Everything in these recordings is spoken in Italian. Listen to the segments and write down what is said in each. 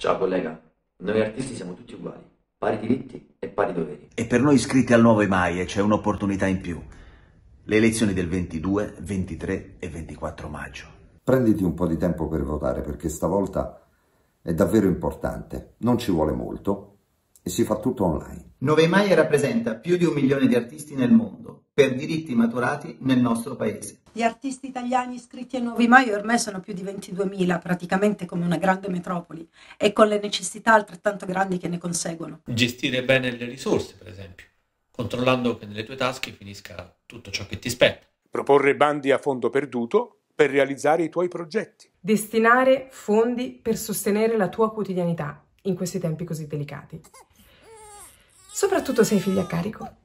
Ciao collega, noi artisti siamo tutti uguali, pari diritti e pari doveri. E per noi iscritti al nuovo EMAIE eh, c'è un'opportunità in più. Le elezioni del 22, 23 e 24 maggio. Prenditi un po' di tempo per votare perché stavolta è davvero importante, non ci vuole molto e si fa tutto online. Nove Maia rappresenta più di un milione di artisti nel mondo per diritti maturati nel nostro paese. Gli artisti italiani iscritti a nuovi MAI ormai sono più di 22.000, praticamente come una grande metropoli, e con le necessità altrettanto grandi che ne conseguono. Gestire bene le risorse, per esempio, controllando che nelle tue tasche finisca tutto ciò che ti spetta. Proporre bandi a fondo perduto per realizzare i tuoi progetti. Destinare fondi per sostenere la tua quotidianità in questi tempi così delicati. Soprattutto se hai figli a carico.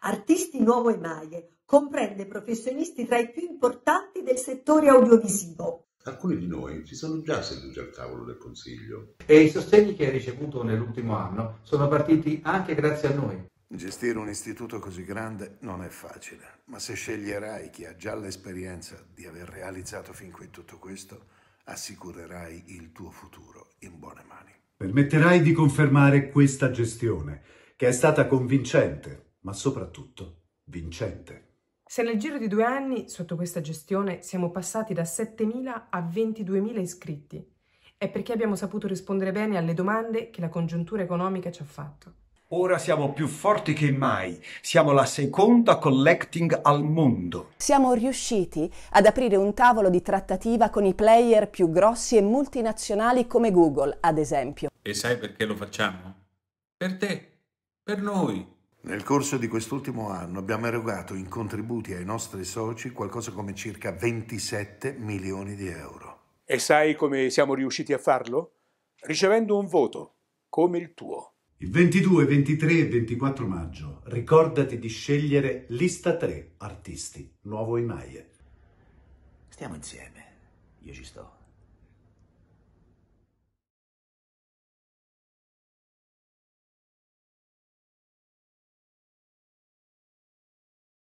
Artisti Nuovo e Maie comprende professionisti tra i più importanti del settore audiovisivo. Alcuni di noi si sono già seduti al tavolo del Consiglio. E i sostegni che hai ricevuto nell'ultimo anno sono partiti anche grazie a noi. Gestire un istituto così grande non è facile, ma se sceglierai chi ha già l'esperienza di aver realizzato fin qui tutto questo, assicurerai il tuo futuro in buone mani. Permetterai di confermare questa gestione, che è stata convincente, ma soprattutto vincente. Se nel giro di due anni, sotto questa gestione, siamo passati da 7.000 a 22.000 iscritti, è perché abbiamo saputo rispondere bene alle domande che la congiuntura economica ci ha fatto. Ora siamo più forti che mai, siamo la seconda collecting al mondo. Siamo riusciti ad aprire un tavolo di trattativa con i player più grossi e multinazionali come Google, ad esempio. E sai perché lo facciamo? Per te, per noi, nel corso di quest'ultimo anno abbiamo erogato in contributi ai nostri soci qualcosa come circa 27 milioni di euro. E sai come siamo riusciti a farlo? Ricevendo un voto, come il tuo. Il 22, 23 e 24 maggio ricordati di scegliere lista 3 artisti, nuovo Imaie. Stiamo insieme, io ci sto.